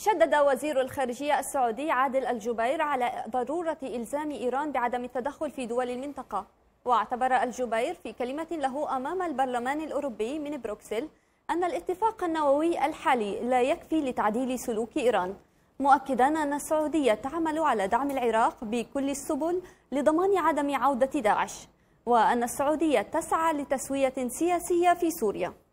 شدد وزير الخارجية السعودي عادل الجبير على ضرورة إلزام إيران بعدم التدخل في دول المنطقة واعتبر الجبير في كلمة له أمام البرلمان الأوروبي من بروكسل أن الاتفاق النووي الحالي لا يكفي لتعديل سلوك إيران مؤكدا أن السعودية تعمل على دعم العراق بكل السبل لضمان عدم عودة داعش وأن السعودية تسعى لتسوية سياسية في سوريا